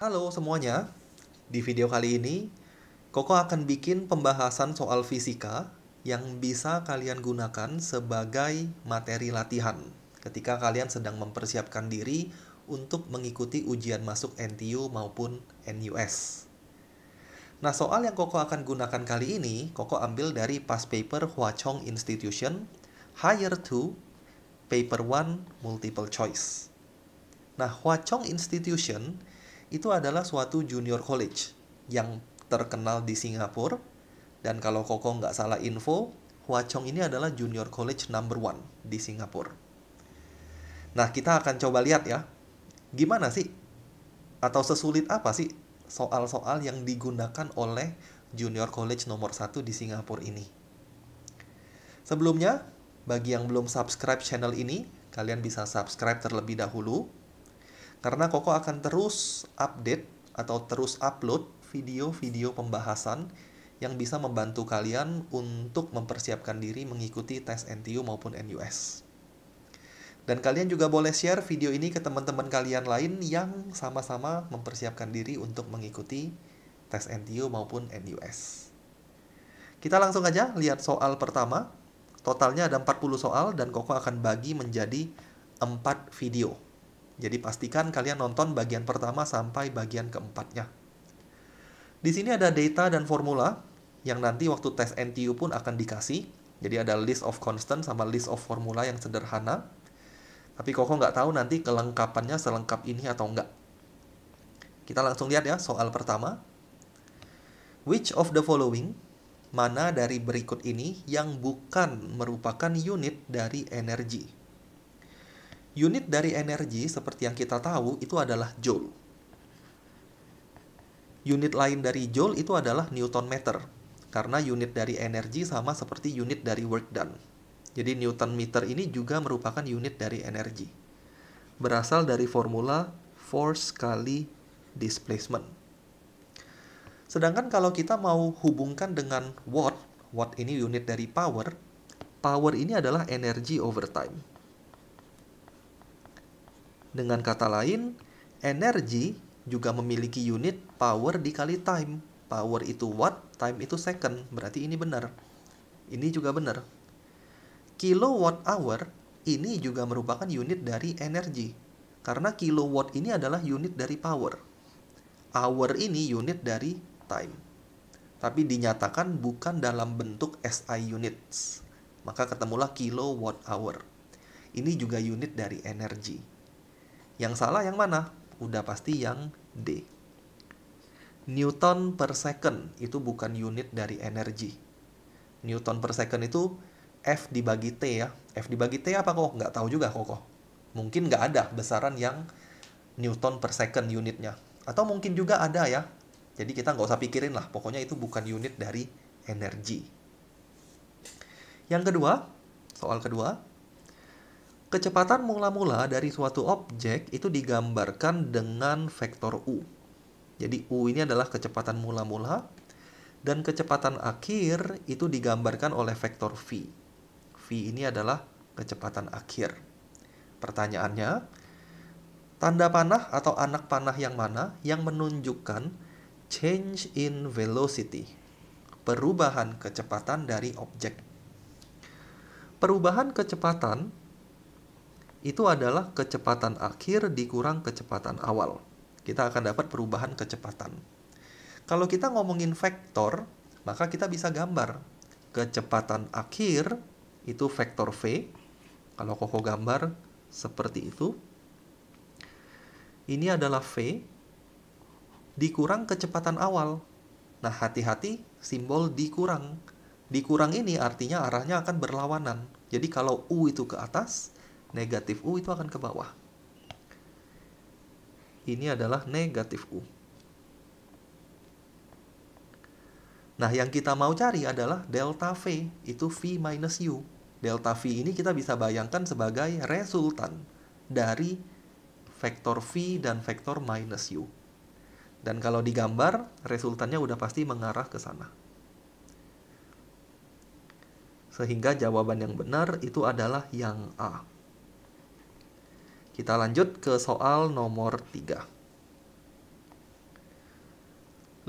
Halo semuanya, di video kali ini Koko akan bikin pembahasan soal fisika yang bisa kalian gunakan sebagai materi latihan ketika kalian sedang mempersiapkan diri untuk mengikuti ujian masuk NTU maupun NUS. Nah, soal yang Koko akan gunakan kali ini, Koko ambil dari past paper Hua Chong Institution, Higher 2, Paper 1, Multiple Choice. Nah, Hua Chong Institution itu adalah suatu junior college yang terkenal di Singapura. Dan kalau Koko nggak salah info, Hua Chong ini adalah junior college number one di Singapura. Nah, kita akan coba lihat ya, gimana sih atau sesulit apa sih soal-soal yang digunakan oleh junior college nomor satu di Singapura ini. Sebelumnya, bagi yang belum subscribe channel ini, kalian bisa subscribe terlebih dahulu karena Koko akan terus update atau terus upload video-video pembahasan yang bisa membantu kalian untuk mempersiapkan diri mengikuti tes NTU maupun NUS. Dan kalian juga boleh share video ini ke teman-teman kalian lain yang sama-sama mempersiapkan diri untuk mengikuti tes NTU maupun NUS. Kita langsung aja lihat soal pertama. Totalnya ada 40 soal dan Koko akan bagi menjadi 4 video. Jadi pastikan kalian nonton bagian pertama sampai bagian keempatnya. Di sini ada data dan formula yang nanti waktu tes NTU pun akan dikasih. Jadi ada list of constant sama list of formula yang sederhana. Tapi Koko nggak tahu nanti kelengkapannya selengkap ini atau nggak. Kita langsung lihat ya soal pertama. Which of the following, mana dari berikut ini yang bukan merupakan unit dari energi? Unit dari energi seperti yang kita tahu itu adalah joule. Unit lain dari joule itu adalah newton meter karena unit dari energi sama seperti unit dari work done. Jadi newton meter ini juga merupakan unit dari energi. Berasal dari formula force kali displacement. Sedangkan kalau kita mau hubungkan dengan watt, watt ini unit dari power, power ini adalah energy over time. Dengan kata lain, energi juga memiliki unit power dikali time. Power itu watt, time itu second. Berarti ini benar. Ini juga benar. Kilowatt hour ini juga merupakan unit dari energi. Karena kilowatt ini adalah unit dari power. Hour ini unit dari time. Tapi dinyatakan bukan dalam bentuk SI units. Maka ketemulah kilowatt hour. Ini juga unit dari energi. Yang salah yang mana? Udah pasti yang D. Newton per second itu bukan unit dari energi. Newton per second itu F dibagi T ya. F dibagi T apa kok? Nggak tahu juga kok. Mungkin nggak ada besaran yang Newton per second unitnya. Atau mungkin juga ada ya. Jadi kita nggak usah pikirin lah. Pokoknya itu bukan unit dari energi. Yang kedua, soal kedua, Kecepatan mula-mula dari suatu objek itu digambarkan dengan vektor U. Jadi U ini adalah kecepatan mula-mula dan kecepatan akhir itu digambarkan oleh vektor V. V ini adalah kecepatan akhir. Pertanyaannya, tanda panah atau anak panah yang mana yang menunjukkan change in velocity, perubahan kecepatan dari objek. Perubahan kecepatan itu adalah kecepatan akhir dikurang kecepatan awal. Kita akan dapat perubahan kecepatan. Kalau kita ngomongin vektor, maka kita bisa gambar kecepatan akhir itu vektor V. Kalau Koko gambar seperti itu. Ini adalah V dikurang kecepatan awal. Nah, hati-hati simbol dikurang. Dikurang ini artinya arahnya akan berlawanan. Jadi kalau U itu ke atas, negatif U itu akan ke bawah. Ini adalah negatif U. Nah, yang kita mau cari adalah delta V, itu V minus U. Delta V ini kita bisa bayangkan sebagai resultan dari vektor V dan vektor minus U. Dan kalau digambar, resultannya udah pasti mengarah ke sana. Sehingga jawaban yang benar itu adalah yang A. Kita lanjut ke soal nomor 3.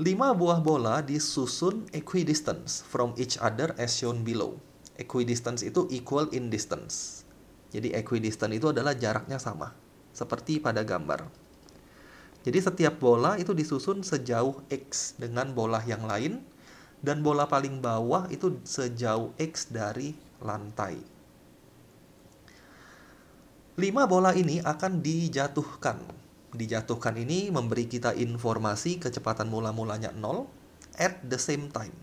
5 buah bola disusun equidistance from each other as shown below. Equidistance itu equal in distance. Jadi equidistance itu adalah jaraknya sama, seperti pada gambar. Jadi setiap bola itu disusun sejauh X dengan bola yang lain, dan bola paling bawah itu sejauh X dari lantai. Lima bola ini akan dijatuhkan. Dijatuhkan ini memberi kita informasi kecepatan mula-mulanya 0 at the same time.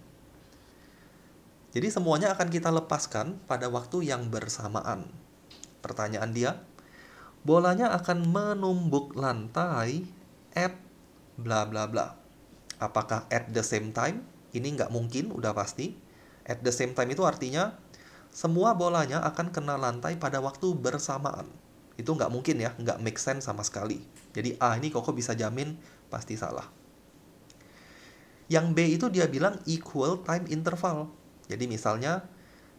Jadi semuanya akan kita lepaskan pada waktu yang bersamaan. Pertanyaan dia, bolanya akan menumbuk lantai at bla bla bla. Apakah at the same time? Ini nggak mungkin, udah pasti. At the same time itu artinya semua bolanya akan kena lantai pada waktu bersamaan itu nggak mungkin ya nggak make sense sama sekali jadi A ah, ini Koko bisa jamin pasti salah yang B itu dia bilang equal time interval jadi misalnya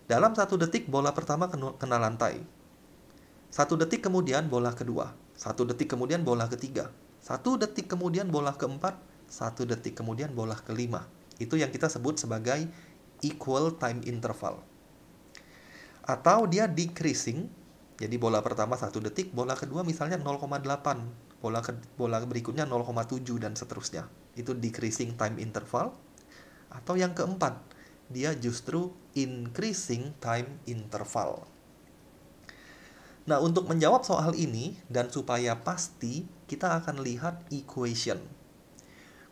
dalam satu detik bola pertama kena lantai satu detik kemudian bola kedua satu detik kemudian bola ketiga satu detik kemudian bola keempat satu detik kemudian bola kelima itu yang kita sebut sebagai equal time interval atau dia decreasing jadi bola pertama satu detik, bola kedua misalnya 0,8, bola ke, bola berikutnya 0,7 dan seterusnya. Itu decreasing time interval. Atau yang keempat, dia justru increasing time interval. Nah, untuk menjawab soal ini dan supaya pasti, kita akan lihat equation.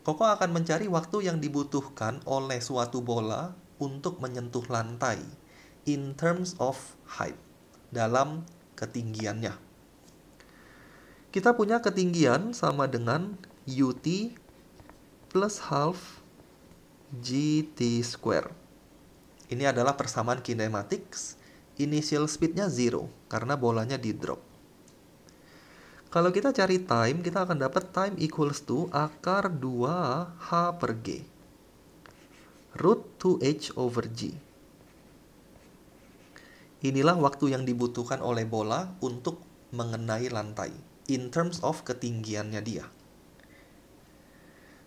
Koko akan mencari waktu yang dibutuhkan oleh suatu bola untuk menyentuh lantai in terms of height dalam ketinggiannya. Kita punya ketinggian sama dengan ut plus half gt square. Ini adalah persamaan kinematik. Initial speednya zero karena bolanya di drop. Kalau kita cari time, kita akan dapat time equals to akar 2 h per g. Root 2h over g. Inilah waktu yang dibutuhkan oleh bola untuk mengenai lantai in terms of ketinggiannya dia.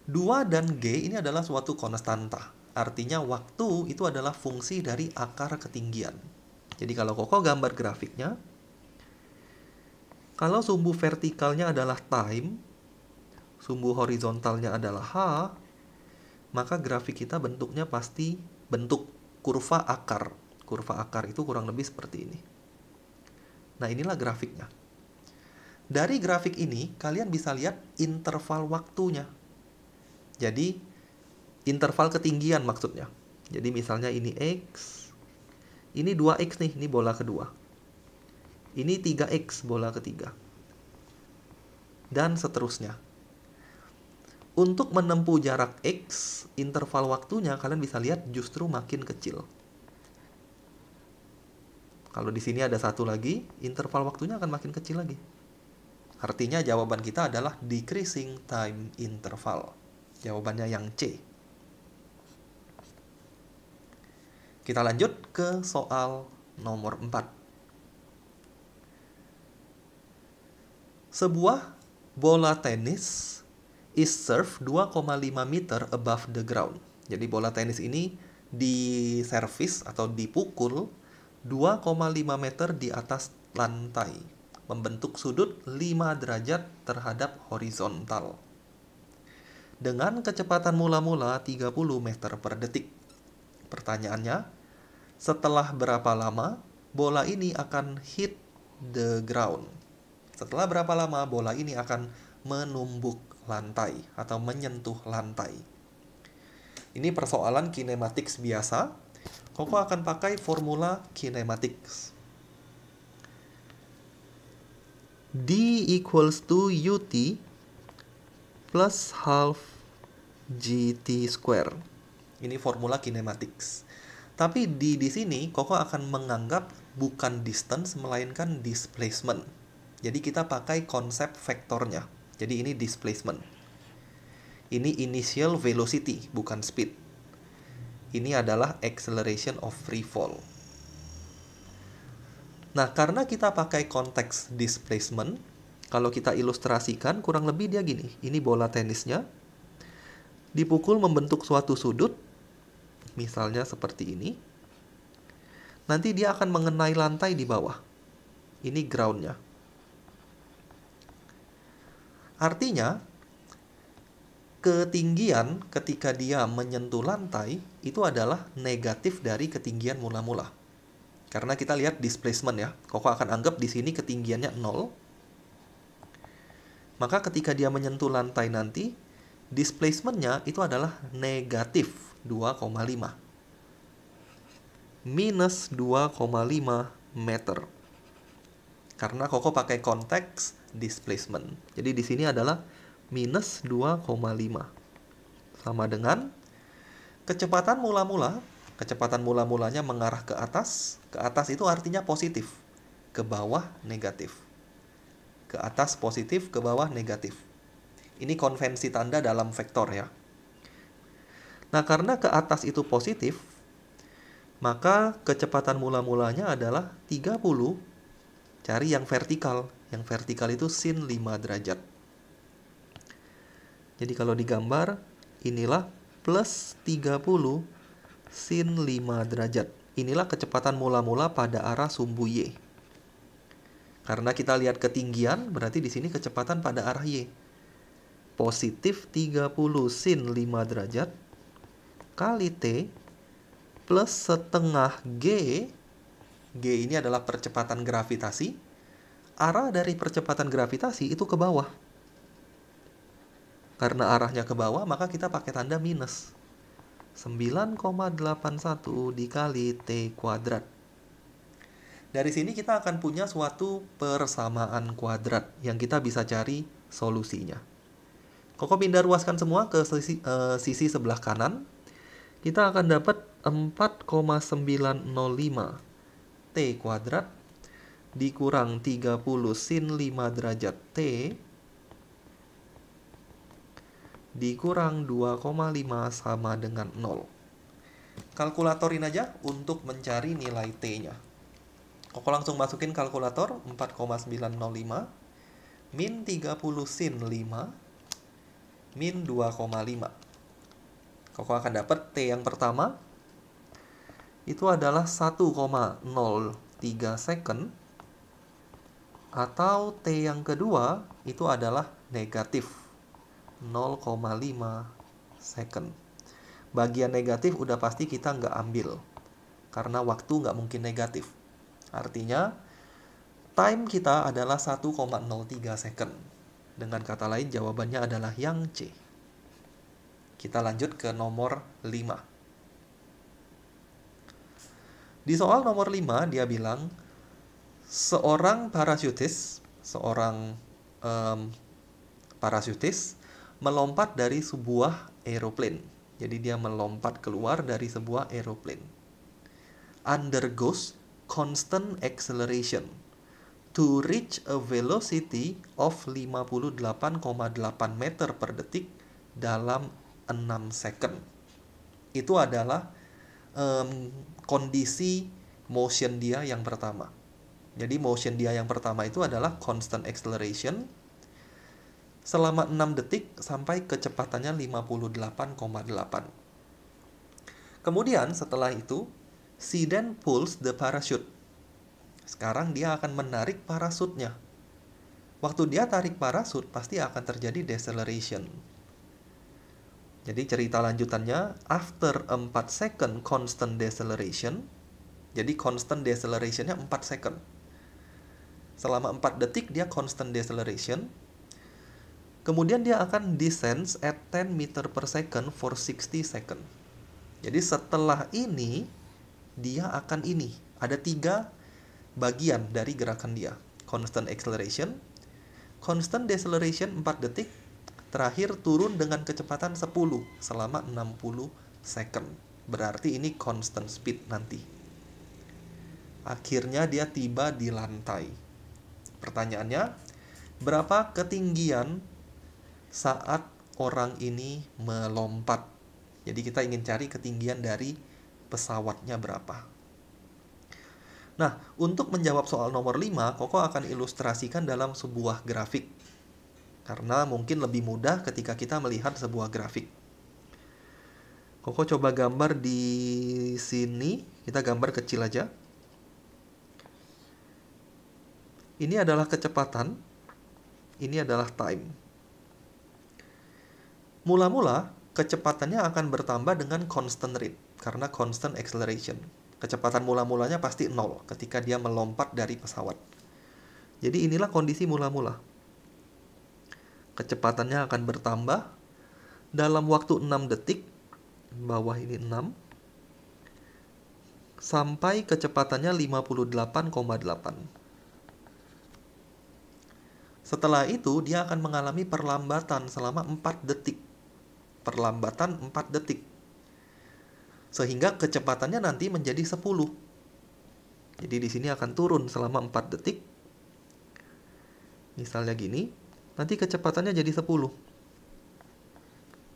2 dan G ini adalah suatu konstanta. Artinya waktu itu adalah fungsi dari akar ketinggian. Jadi kalau Koko gambar grafiknya, kalau sumbu vertikalnya adalah time, sumbu horizontalnya adalah H, maka grafik kita bentuknya pasti bentuk kurva akar Kurva akar itu kurang lebih seperti ini. Nah, inilah grafiknya. Dari grafik ini, kalian bisa lihat interval waktunya. Jadi, interval ketinggian maksudnya. Jadi, misalnya ini X, ini 2X nih, ini bola kedua. Ini 3X, bola ketiga. Dan seterusnya. Untuk menempuh jarak X, interval waktunya kalian bisa lihat justru makin kecil. Kalau di sini ada satu lagi, interval waktunya akan makin kecil lagi. Artinya jawaban kita adalah decreasing time interval. Jawabannya yang C. Kita lanjut ke soal nomor 4. Sebuah bola tenis is served 2,5 meter above the ground. Jadi bola tenis ini diservis atau dipukul 2,5 meter di atas lantai, membentuk sudut 5 derajat terhadap horizontal. Dengan kecepatan mula-mula 30 meter per detik. Pertanyaannya, setelah berapa lama bola ini akan hit the ground? Setelah berapa lama bola ini akan menumbuk lantai atau menyentuh lantai? Ini persoalan kinematik biasa Koko akan pakai formula kinematics. D equals to UT plus half GT square. Ini formula kinematics. Tapi di di sini Koko akan menganggap bukan distance melainkan displacement. Jadi kita pakai konsep vektornya. Jadi ini displacement. Ini initial velocity bukan speed. Ini adalah acceleration of free fall. Nah, karena kita pakai konteks displacement, kalau kita ilustrasikan kurang lebih dia gini. Ini bola tenisnya. Dipukul membentuk suatu sudut, misalnya seperti ini. Nanti dia akan mengenai lantai di bawah. Ini groundnya. Artinya, ketinggian ketika dia menyentuh lantai itu adalah negatif dari ketinggian mula-mula. Karena kita lihat displacement ya. Koko akan anggap di sini ketinggiannya 0. Maka ketika dia menyentuh lantai nanti, displacementnya itu adalah negatif 2,5. Minus 2,5 meter. Karena Koko pakai konteks displacement. Jadi di sini adalah minus 2,5. Sama dengan kecepatan mula-mula, kecepatan mula-mulanya mengarah ke atas. Ke atas itu artinya positif, ke bawah negatif. Ke atas positif, ke bawah negatif. Ini konvensi tanda dalam vektor ya. Nah, karena ke atas itu positif, maka kecepatan mula-mulanya adalah 30. Cari yang vertikal. Yang vertikal itu sin 5 derajat. Jadi kalau digambar inilah plus 30 sin 5 derajat. Inilah kecepatan mula-mula pada arah sumbu Y. Karena kita lihat ketinggian, berarti di sini kecepatan pada arah Y. Positif 30 sin 5 derajat kali T plus setengah G. G ini adalah percepatan gravitasi. Arah dari percepatan gravitasi itu ke bawah karena arahnya ke bawah maka kita pakai tanda minus 9,81 dikali T kuadrat dari sini kita akan punya suatu persamaan kuadrat yang kita bisa cari solusinya Koko pindah ruaskan semua ke sisi, eh, sisi sebelah kanan kita akan dapat 4,905 T kuadrat dikurang 30 sin 5 derajat T dikurang 2,5 sama dengan 0. Kalkulatorin aja untuk mencari nilai T-nya. Koko langsung masukin kalkulator 4,905 min 30 sin 5 min 2,5. Koko akan dapat T yang pertama itu adalah 1,03 second atau T yang kedua itu adalah negatif 0,5 second. Bagian negatif udah pasti kita nggak ambil. Karena waktu nggak mungkin negatif. Artinya, time kita adalah 1,03 second. Dengan kata lain, jawabannya adalah yang C. Kita lanjut ke nomor 5. Di soal nomor 5 dia bilang seorang parasutis seorang um, parasutis, melompat dari sebuah aeroplane. Jadi dia melompat keluar dari sebuah aeroplane. Undergoes constant acceleration to reach a velocity of 58,8 meter per detik dalam 6 second. Itu adalah um, kondisi motion dia yang pertama. Jadi motion dia yang pertama itu adalah constant acceleration selama 6 detik sampai kecepatannya 58,8. Kemudian setelah itu, si Dan pulls the parachute. Sekarang dia akan menarik parasutnya. Waktu dia tarik parasut, pasti akan terjadi deceleration. Jadi cerita lanjutannya, after 4 second constant deceleration, jadi constant decelerationnya 4 second. Selama 4 detik dia constant deceleration, Kemudian dia akan descends at 10 meter per second for 60 second. Jadi setelah ini, dia akan ini. Ada tiga bagian dari gerakan dia. Constant acceleration, constant deceleration 4 detik, terakhir turun dengan kecepatan 10 selama 60 second. Berarti ini constant speed nanti. Akhirnya dia tiba di lantai. Pertanyaannya, berapa ketinggian saat orang ini melompat. Jadi kita ingin cari ketinggian dari pesawatnya berapa. Nah, untuk menjawab soal nomor 5, Koko akan ilustrasikan dalam sebuah grafik. Karena mungkin lebih mudah ketika kita melihat sebuah grafik. Koko coba gambar di sini, kita gambar kecil aja. Ini adalah kecepatan, ini adalah time. Mula-mula, kecepatannya akan bertambah dengan constant rate, karena constant acceleration. Kecepatan mula-mulanya pasti nol ketika dia melompat dari pesawat. Jadi inilah kondisi mula-mula. Kecepatannya akan bertambah dalam waktu 6 detik, bawah ini 6, sampai kecepatannya 58,8. Setelah itu, dia akan mengalami perlambatan selama 4 detik perlambatan 4 detik. Sehingga kecepatannya nanti menjadi 10. Jadi di sini akan turun selama 4 detik. Misalnya gini, nanti kecepatannya jadi 10.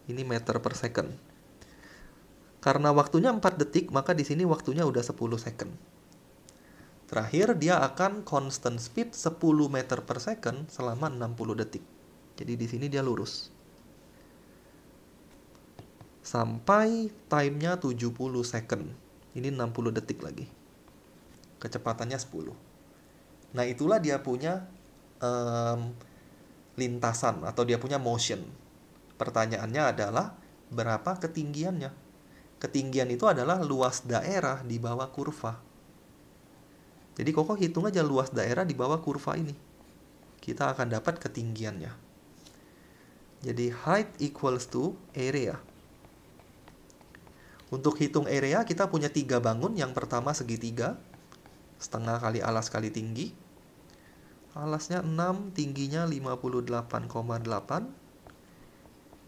Ini meter per second. Karena waktunya 4 detik, maka di sini waktunya udah 10 second. Terakhir, dia akan constant speed 10 meter per second selama 60 detik. Jadi di sini dia lurus sampai timenya 70 second. Ini 60 detik lagi. Kecepatannya 10. Nah, itulah dia punya um, lintasan atau dia punya motion. Pertanyaannya adalah berapa ketinggiannya? Ketinggian itu adalah luas daerah di bawah kurva. Jadi Koko hitung aja luas daerah di bawah kurva ini. Kita akan dapat ketinggiannya. Jadi height equals to area. Untuk hitung area, kita punya tiga bangun. Yang pertama segitiga, setengah kali alas kali tinggi. Alasnya 6, tingginya 58,8.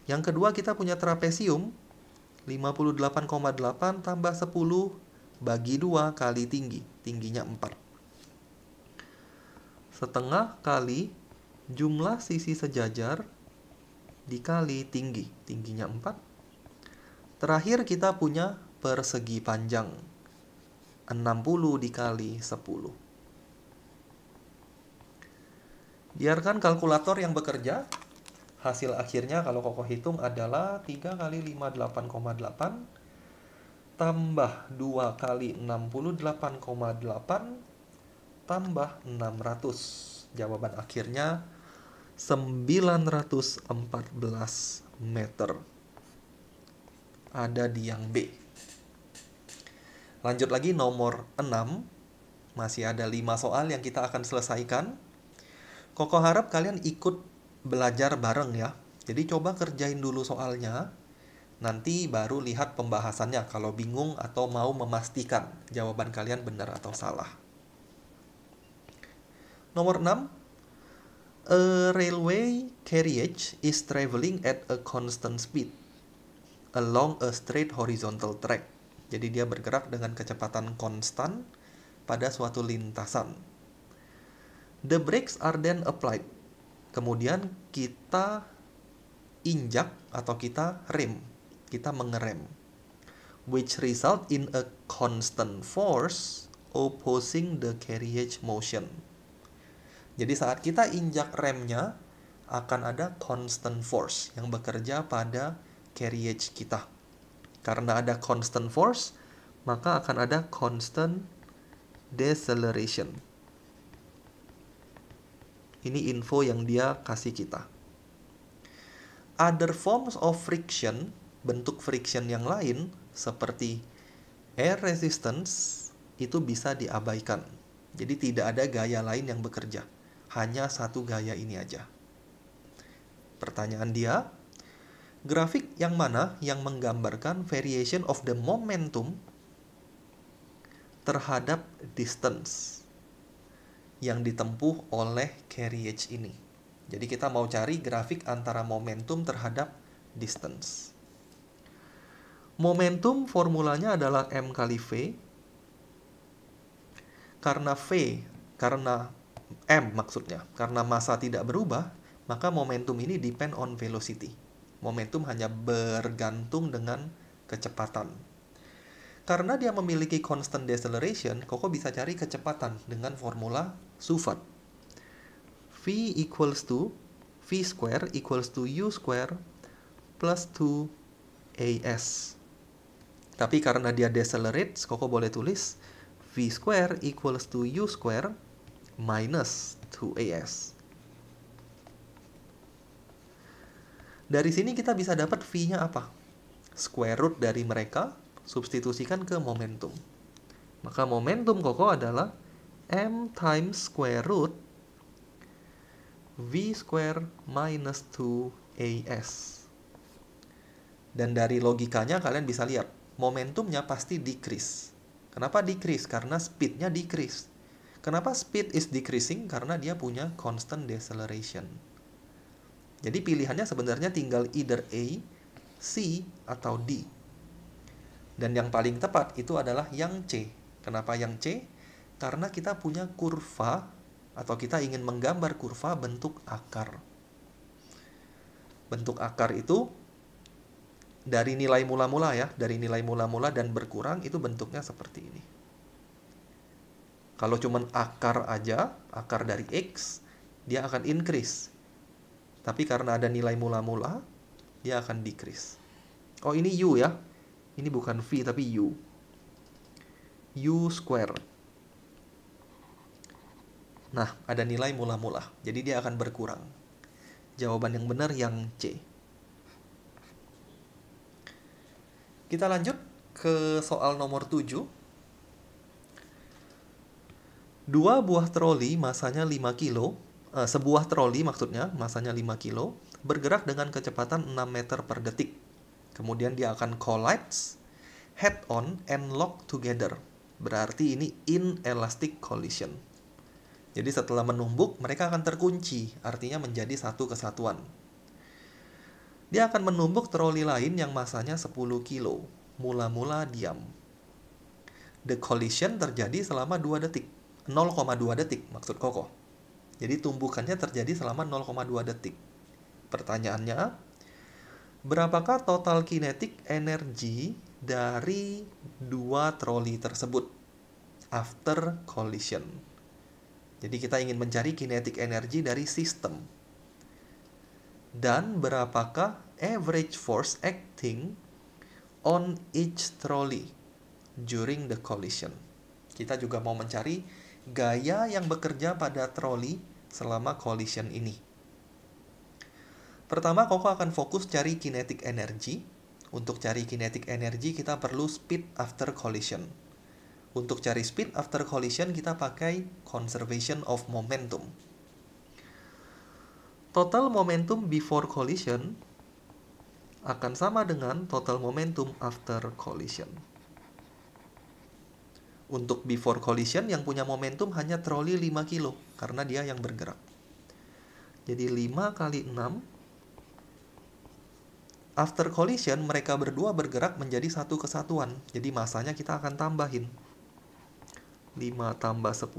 Yang kedua, kita punya trapesium. 58,8 tambah 10 bagi dua kali tinggi. Tingginya 4. Setengah kali jumlah sisi sejajar dikali tinggi. Tingginya 4 Terakhir kita punya persegi panjang. 60 dikali 10. Biarkan kalkulator yang bekerja. Hasil akhirnya kalau kokoh hitung adalah 3 kali 58,8 tambah 2 kali 68,8 tambah 600. Jawaban akhirnya 914 meter ada di yang B. Lanjut lagi nomor 6. Masih ada 5 soal yang kita akan selesaikan. Koko harap kalian ikut belajar bareng ya. Jadi coba kerjain dulu soalnya. Nanti baru lihat pembahasannya kalau bingung atau mau memastikan jawaban kalian benar atau salah. Nomor 6, A railway carriage is traveling at a constant speed along a straight horizontal track. Jadi dia bergerak dengan kecepatan konstan pada suatu lintasan. The brakes are then applied. Kemudian kita injak atau kita rem, kita mengerem. Which result in a constant force opposing the carriage motion. Jadi saat kita injak remnya akan ada constant force yang bekerja pada carriage kita. Karena ada constant force, maka akan ada constant deceleration. Ini info yang dia kasih kita. Other forms of friction, bentuk friction yang lain seperti air resistance itu bisa diabaikan. Jadi tidak ada gaya lain yang bekerja. Hanya satu gaya ini aja. Pertanyaan dia, grafik yang mana yang menggambarkan variation of the momentum terhadap distance yang ditempuh oleh carriage ini. Jadi kita mau cari grafik antara momentum terhadap distance. Momentum formulanya adalah M kali V. Karena V, karena M maksudnya, karena masa tidak berubah, maka momentum ini depend on velocity. Momentum hanya bergantung dengan kecepatan. Karena dia memiliki constant deceleration, Koko bisa cari kecepatan dengan formula Sufat. V equals to V square equals to U square plus 2AS. Tapi karena dia decelerate, Koko boleh tulis V square equals to U square minus 2AS. Dari sini kita bisa dapat V-nya apa? Square root dari mereka substitusikan ke momentum. Maka momentum koko adalah M times square root V square minus 2AS. Dan dari logikanya kalian bisa lihat, momentumnya pasti decrease. Kenapa decrease? Karena speednya decrease. Kenapa speed is decreasing? Karena dia punya constant deceleration. Jadi pilihannya sebenarnya tinggal either A, C, atau D. Dan yang paling tepat itu adalah yang C. Kenapa yang C? Karena kita punya kurva atau kita ingin menggambar kurva bentuk akar. Bentuk akar itu dari nilai mula-mula ya, dari nilai mula-mula dan berkurang itu bentuknya seperti ini. Kalau cuman akar aja, akar dari X, dia akan increase tapi karena ada nilai mula-mula, dia akan decrease. Oh, ini U ya. Ini bukan V, tapi U. U square. Nah, ada nilai mula-mula. Jadi dia akan berkurang. Jawaban yang benar yang C. Kita lanjut ke soal nomor 7. Dua buah troli masanya 5 kilo Eh, sebuah troli maksudnya masanya 5 kilo bergerak dengan kecepatan 6 meter per detik. Kemudian dia akan collapse head on and lock together. Berarti ini inelastic collision. Jadi setelah menumbuk, mereka akan terkunci, artinya menjadi satu kesatuan. Dia akan menumbuk troli lain yang masanya 10 kilo. Mula-mula diam. The collision terjadi selama 2 detik. 0,2 detik maksud kokoh. Jadi tumbukannya terjadi selama 0,2 detik. Pertanyaannya, berapakah total kinetik energi dari dua troli tersebut after collision? Jadi kita ingin mencari kinetik energi dari sistem. Dan berapakah average force acting on each trolley during the collision? Kita juga mau mencari gaya yang bekerja pada troli selama collision ini. Pertama, Koko akan fokus cari kinetic energy. Untuk cari kinetic energy, kita perlu speed after collision. Untuk cari speed after collision, kita pakai conservation of momentum. Total momentum before collision akan sama dengan total momentum after collision. Untuk before collision yang punya momentum hanya troli 5 kilo karena dia yang bergerak. Jadi 5 kali 6 After collision, mereka berdua bergerak menjadi satu kesatuan. Jadi masanya kita akan tambahin. 5 tambah 10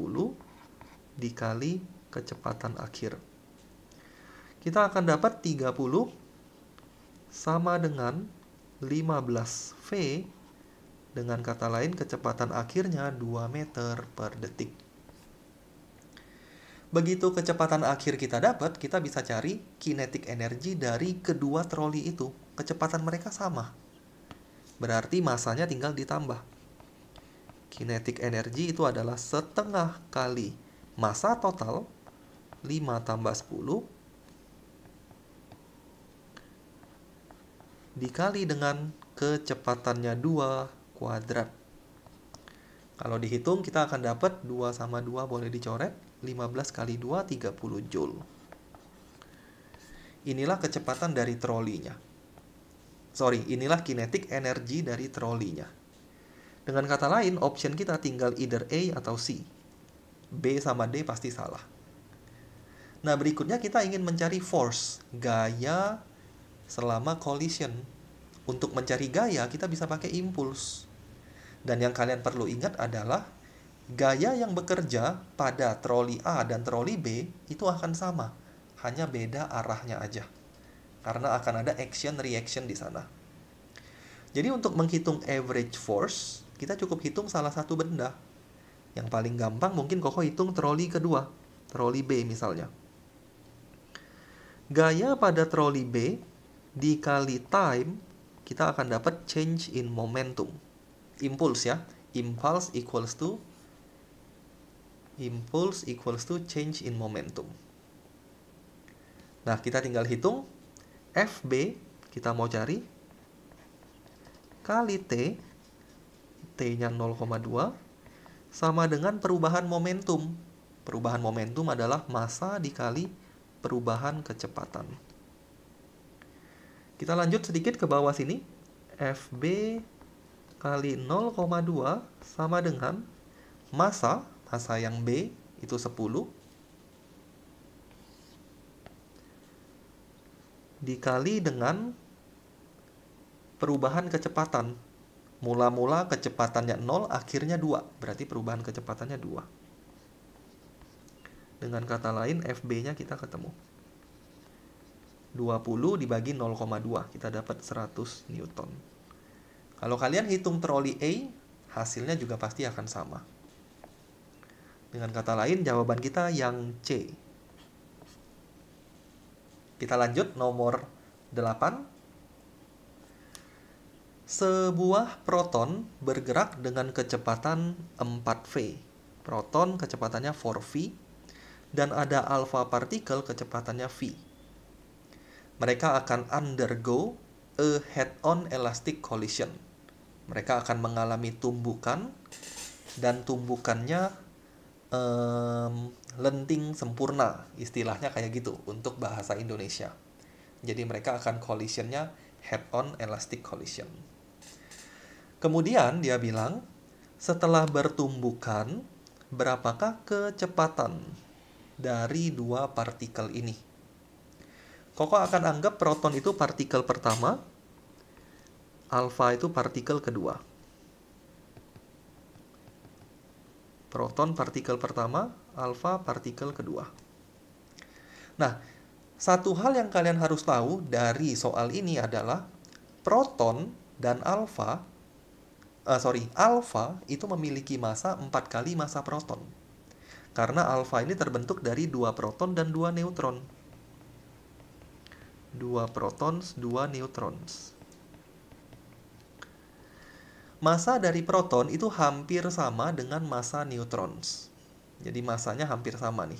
dikali kecepatan akhir. Kita akan dapat 30 sama dengan 15V dengan kata lain, kecepatan akhirnya 2 meter per detik. Begitu kecepatan akhir kita dapat, kita bisa cari kinetik energi dari kedua troli itu. Kecepatan mereka sama. Berarti masanya tinggal ditambah. Kinetik energi itu adalah setengah kali masa total 5 tambah 10 dikali dengan kecepatannya 2 kuadrat. Kalau dihitung kita akan dapat 2 sama 2 boleh dicoret, 15 kali 2 30 joule. Inilah kecepatan dari trolinya. Sorry, inilah kinetik energi dari trolinya. Dengan kata lain, option kita tinggal either A atau C. B sama D pasti salah. Nah, berikutnya kita ingin mencari force, gaya selama collision. Untuk mencari gaya, kita bisa pakai impulse. Dan yang kalian perlu ingat adalah gaya yang bekerja pada troli A dan troli B itu akan sama, hanya beda arahnya aja. Karena akan ada action reaction di sana. Jadi untuk menghitung average force, kita cukup hitung salah satu benda. Yang paling gampang mungkin kokoh hitung troli kedua, troli B misalnya. Gaya pada troli B dikali time kita akan dapat change in momentum. Impuls ya impulse equals to impulse equals to change in momentum nah kita tinggal hitung FB kita mau cari kali T T nya 0,2 sama dengan perubahan momentum perubahan momentum adalah masa dikali perubahan kecepatan kita lanjut sedikit ke bawah sini FB kali 0,2 sama dengan massa, massa yang B itu 10 dikali dengan perubahan kecepatan. Mula-mula kecepatannya 0, akhirnya 2. Berarti perubahan kecepatannya 2. Dengan kata lain, FB-nya kita ketemu. 20 dibagi 0,2, kita dapat 100 Newton. Kalau kalian hitung troli A, hasilnya juga pasti akan sama. Dengan kata lain, jawaban kita yang C. Kita lanjut nomor 8. Sebuah proton bergerak dengan kecepatan 4V. Proton kecepatannya 4V dan ada alfa partikel kecepatannya V. Mereka akan undergo a head-on elastic collision mereka akan mengalami tumbukan dan tumbukannya um, lenting sempurna istilahnya kayak gitu untuk bahasa Indonesia jadi mereka akan collisionnya head on elastic collision kemudian dia bilang setelah bertumbukan berapakah kecepatan dari dua partikel ini Koko akan anggap proton itu partikel pertama Alfa itu partikel kedua. Proton partikel pertama, alfa partikel kedua. Nah, satu hal yang kalian harus tahu dari soal ini adalah proton dan alfa uh, eh, sorry, alfa itu memiliki massa 4 kali massa proton. Karena alfa ini terbentuk dari dua proton dan dua neutron. Dua protons, dua neutrons massa dari proton itu hampir sama dengan massa neutron. Jadi masanya hampir sama nih.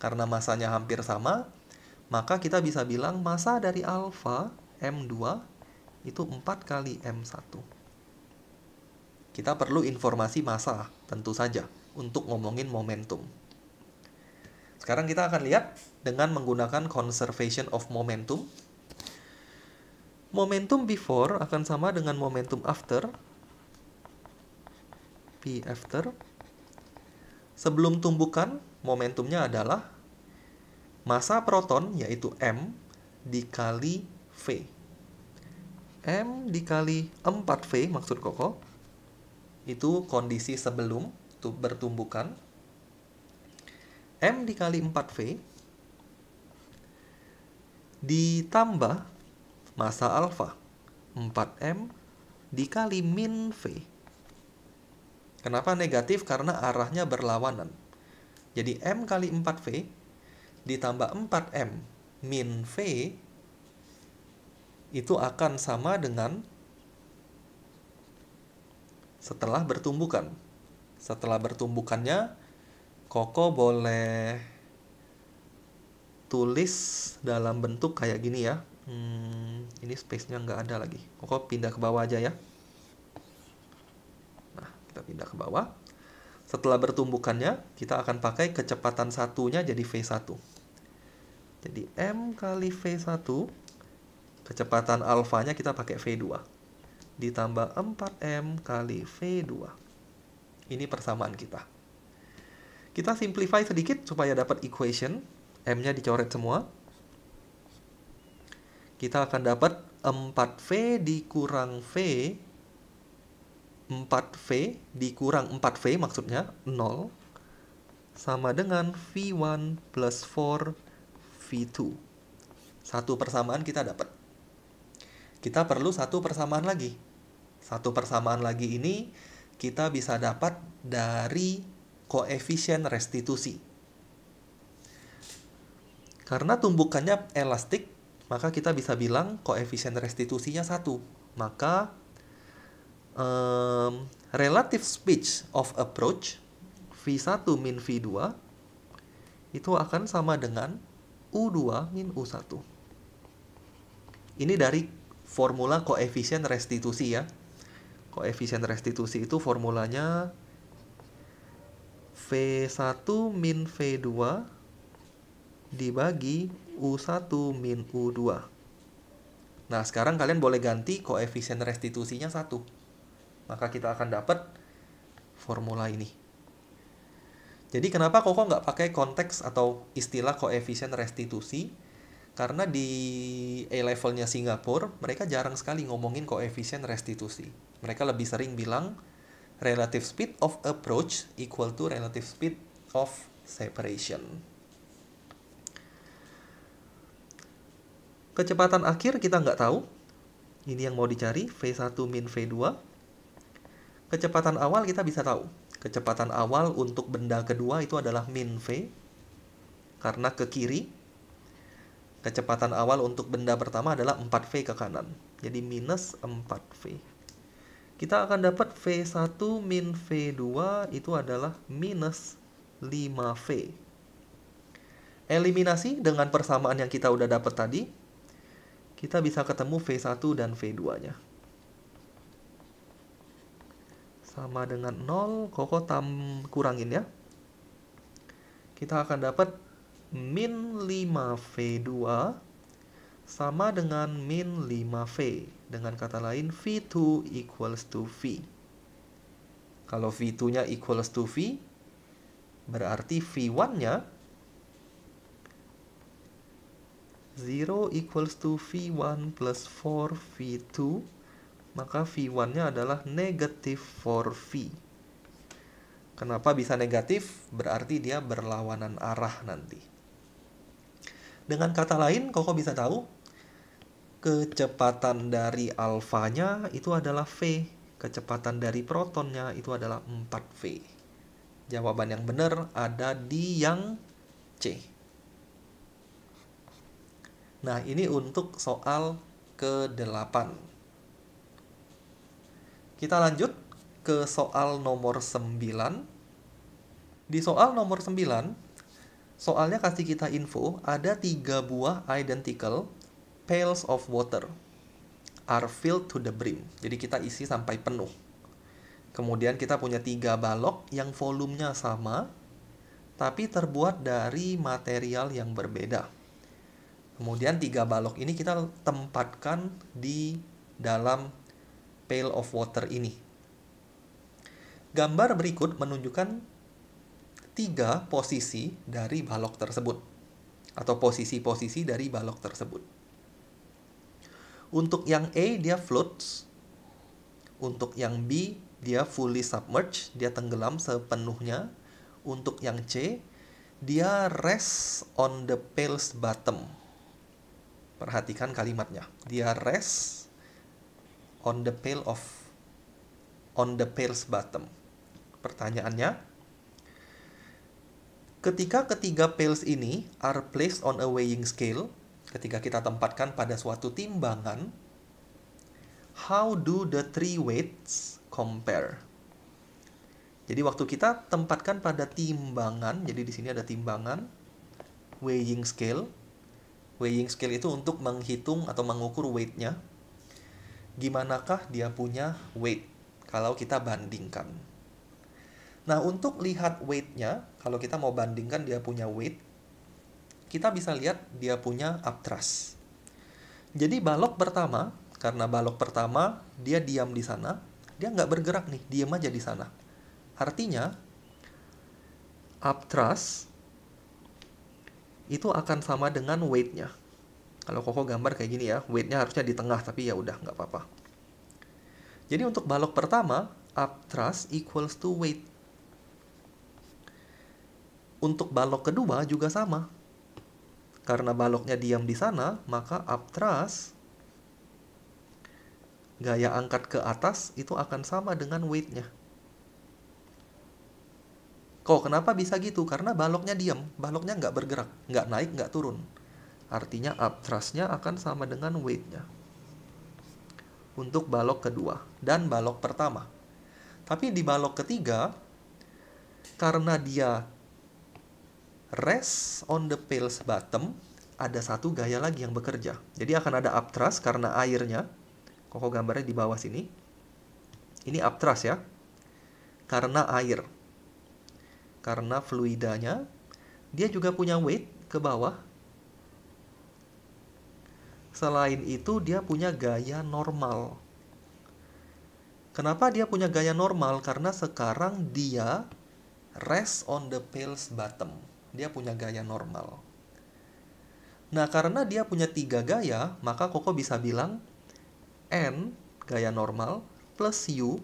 Karena masanya hampir sama, maka kita bisa bilang massa dari alfa M2 itu 4 kali M1. Kita perlu informasi massa tentu saja untuk ngomongin momentum. Sekarang kita akan lihat dengan menggunakan conservation of momentum. Momentum before akan sama dengan momentum after P after. Sebelum tumbukan, momentumnya adalah masa proton yaitu M dikali V. M dikali 4V maksud Koko itu kondisi sebelum bertumbukan. M dikali 4V ditambah masa alfa 4M dikali min V Kenapa negatif? Karena arahnya berlawanan. Jadi M kali 4V ditambah 4M min V itu akan sama dengan setelah bertumbukan. Setelah bertumbukannya, Koko boleh tulis dalam bentuk kayak gini ya. Hmm, ini space-nya nggak ada lagi. Koko pindah ke bawah aja ya kita pindah ke bawah setelah bertumbukannya kita akan pakai kecepatan satunya jadi V1 jadi M kali V1 kecepatan alfanya kita pakai V2 ditambah 4M kali V2 ini persamaan kita kita simplify sedikit supaya dapat equation M-nya dicoret semua kita akan dapat 4V dikurang V 4V dikurang 4V maksudnya 0 sama dengan V1 plus 4 V2. Satu persamaan kita dapat. Kita perlu satu persamaan lagi. Satu persamaan lagi ini kita bisa dapat dari koefisien restitusi. Karena tumbukannya elastik, maka kita bisa bilang koefisien restitusinya satu. Maka um, relative speech of approach V1 min V2 itu akan sama dengan U2 min U1. Ini dari formula koefisien restitusi ya. Koefisien restitusi itu formulanya V1 min V2 dibagi U1 min U2. Nah, sekarang kalian boleh ganti koefisien restitusinya 1 maka kita akan dapat formula ini. Jadi kenapa kok nggak pakai konteks atau istilah koefisien restitusi? Karena di A-levelnya Singapura, mereka jarang sekali ngomongin koefisien restitusi. Mereka lebih sering bilang relative speed of approach equal to relative speed of separation. Kecepatan akhir kita nggak tahu. Ini yang mau dicari, V1 min V2 Kecepatan awal kita bisa tahu. Kecepatan awal untuk benda kedua itu adalah min v karena ke kiri. Kecepatan awal untuk benda pertama adalah 4v ke kanan. Jadi minus 4v. Kita akan dapat v1 min v2 itu adalah minus 5v. Eliminasi dengan persamaan yang kita udah dapat tadi, kita bisa ketemu V1 dan V2-nya. sama dengan 0 koko tam kurangin ya kita akan dapat min 5V2 sama dengan min 5V dengan kata lain V2 equals to V kalau V2 nya equals to V berarti V1 nya 0 equals to V1 plus 4 V2 maka V1-nya adalah negatif 4V. Kenapa bisa negatif? Berarti dia berlawanan arah nanti. Dengan kata lain, Koko bisa tahu kecepatan dari alfanya itu adalah V, kecepatan dari protonnya itu adalah 4V. Jawaban yang benar ada di yang C. Nah, ini untuk soal ke-8. Kita lanjut ke soal nomor 9. Di soal nomor 9, soalnya kasih kita info ada tiga buah identical pails of water are filled to the brim. Jadi kita isi sampai penuh. Kemudian kita punya tiga balok yang volumenya sama, tapi terbuat dari material yang berbeda. Kemudian tiga balok ini kita tempatkan di dalam pail of water ini. Gambar berikut menunjukkan tiga posisi dari balok tersebut, atau posisi-posisi dari balok tersebut. Untuk yang A, dia floats. Untuk yang B, dia fully submerged, dia tenggelam sepenuhnya. Untuk yang C, dia rest on the pail's bottom. Perhatikan kalimatnya. Dia rest on the pail of on the pails bottom. Pertanyaannya, ketika ketiga pails ini are placed on a weighing scale, ketika kita tempatkan pada suatu timbangan, how do the three weights compare? Jadi waktu kita tempatkan pada timbangan, jadi di sini ada timbangan, weighing scale. Weighing scale itu untuk menghitung atau mengukur weightnya gimanakah dia punya weight kalau kita bandingkan. Nah, untuk lihat weightnya, kalau kita mau bandingkan dia punya weight, kita bisa lihat dia punya up Jadi balok pertama, karena balok pertama dia diam di sana, dia nggak bergerak nih, diam aja di sana. Artinya, up itu akan sama dengan weightnya. Kalau koko gambar kayak gini ya, weightnya harusnya di tengah, tapi ya udah nggak apa-apa. Jadi untuk balok pertama, up thrust equals to weight. Untuk balok kedua juga sama. Karena baloknya diam di sana, maka up thrust gaya angkat ke atas itu akan sama dengan weightnya. Kok kenapa bisa gitu? Karena baloknya diam, baloknya nggak bergerak, nggak naik, nggak turun Artinya up uh, thrustnya akan sama dengan weightnya. Untuk balok kedua dan balok pertama. Tapi di balok ketiga, karena dia rest on the pails bottom, ada satu gaya lagi yang bekerja. Jadi akan ada up thrust karena airnya. Koko gambarnya di bawah sini. Ini up thrust ya. Karena air. Karena fluidanya. Dia juga punya weight ke bawah Selain itu dia punya gaya normal. Kenapa dia punya gaya normal? Karena sekarang dia rest on the pale's bottom. Dia punya gaya normal. Nah, karena dia punya tiga gaya, maka Koko bisa bilang N, gaya normal, plus U,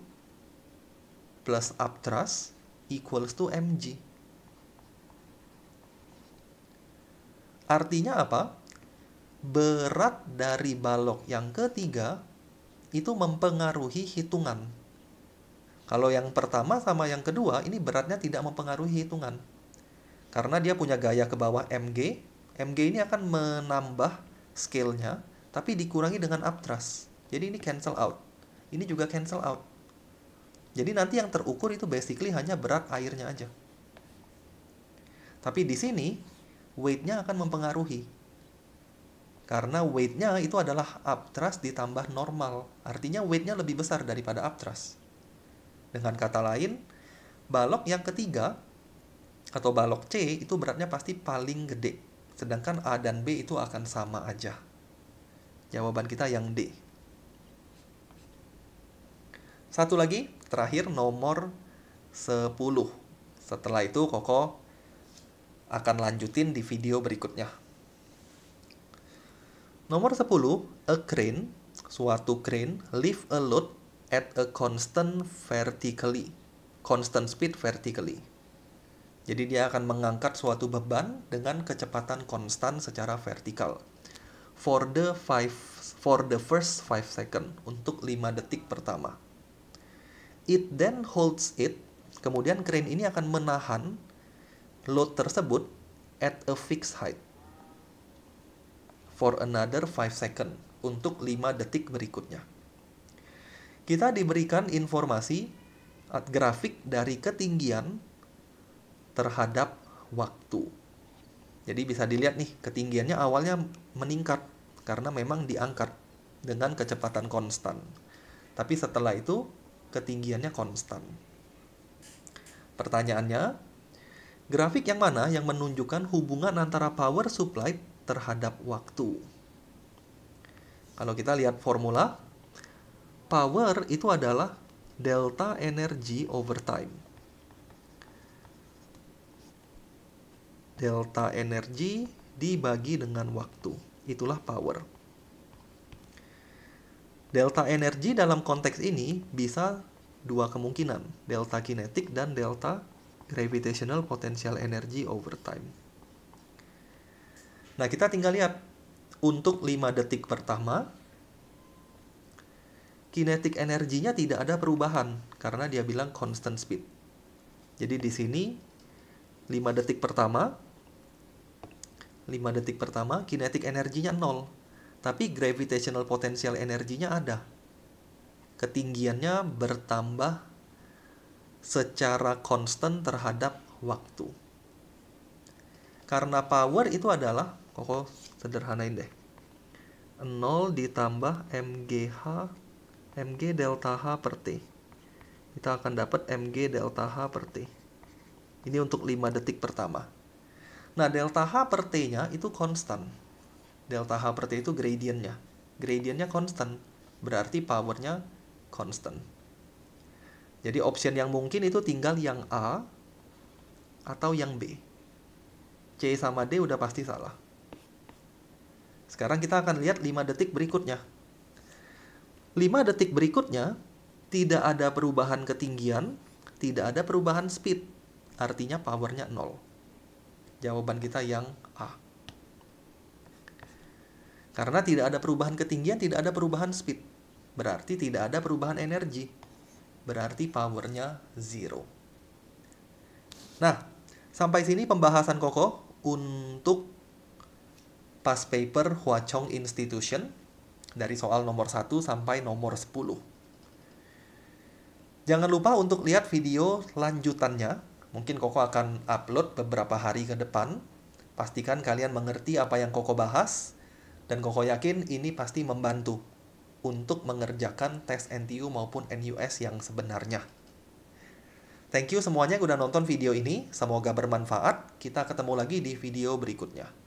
plus up thrust, equals to mg. Artinya apa? berat dari balok yang ketiga itu mempengaruhi hitungan. Kalau yang pertama sama yang kedua ini beratnya tidak mempengaruhi hitungan. Karena dia punya gaya ke bawah MG, MG ini akan menambah scale-nya tapi dikurangi dengan uptrust. Jadi ini cancel out. Ini juga cancel out. Jadi nanti yang terukur itu basically hanya berat airnya aja. Tapi di sini weight-nya akan mempengaruhi karena weightnya itu adalah thrust ditambah normal artinya weightnya lebih besar daripada thrust. dengan kata lain balok yang ketiga atau balok C itu beratnya pasti paling gede sedangkan A dan B itu akan sama aja jawaban kita yang D satu lagi terakhir nomor 10 setelah itu Koko akan lanjutin di video berikutnya Nomor 10, a crane, suatu crane lift a load at a constant vertically, constant speed vertically. Jadi dia akan mengangkat suatu beban dengan kecepatan konstan secara vertikal. For the five, for the first five second untuk 5 detik pertama. It then holds it, kemudian crane ini akan menahan load tersebut at a fixed height for another 5 second untuk 5 detik berikutnya. Kita diberikan informasi grafik dari ketinggian terhadap waktu. Jadi bisa dilihat nih ketinggiannya awalnya meningkat karena memang diangkat dengan kecepatan konstan. Tapi setelah itu ketinggiannya konstan. Pertanyaannya, grafik yang mana yang menunjukkan hubungan antara power supply terhadap waktu. Kalau kita lihat formula, power itu adalah delta energi over time. Delta energi dibagi dengan waktu. Itulah power. Delta energi dalam konteks ini bisa dua kemungkinan, delta kinetik dan delta gravitational potential energy over time. Nah, kita tinggal lihat untuk 5 detik pertama kinetik energinya tidak ada perubahan karena dia bilang constant speed. Jadi di sini 5 detik pertama 5 detik pertama kinetik energinya 0, tapi gravitational potential energinya ada. Ketinggiannya bertambah secara konstan terhadap waktu. Karena power itu adalah Oke, sederhanain deh 0 ditambah MGH MG delta H per T kita akan dapat MG delta H per T ini untuk 5 detik pertama nah delta H per T nya itu konstan delta H per T itu gradiennya gradiennya konstan berarti powernya konstan jadi option yang mungkin itu tinggal yang A atau yang B C sama D udah pasti salah sekarang kita akan lihat 5 detik berikutnya. 5 detik berikutnya tidak ada perubahan ketinggian, tidak ada perubahan speed. Artinya powernya 0. Jawaban kita yang A. Karena tidak ada perubahan ketinggian, tidak ada perubahan speed. Berarti tidak ada perubahan energi. Berarti powernya 0. Nah, sampai sini pembahasan Koko untuk past paper Hua Chong Institution dari soal nomor 1 sampai nomor 10. Jangan lupa untuk lihat video lanjutannya. Mungkin Koko akan upload beberapa hari ke depan. Pastikan kalian mengerti apa yang Koko bahas dan Koko yakin ini pasti membantu untuk mengerjakan tes NTU maupun NUS yang sebenarnya. Thank you semuanya yang udah nonton video ini. Semoga bermanfaat. Kita ketemu lagi di video berikutnya.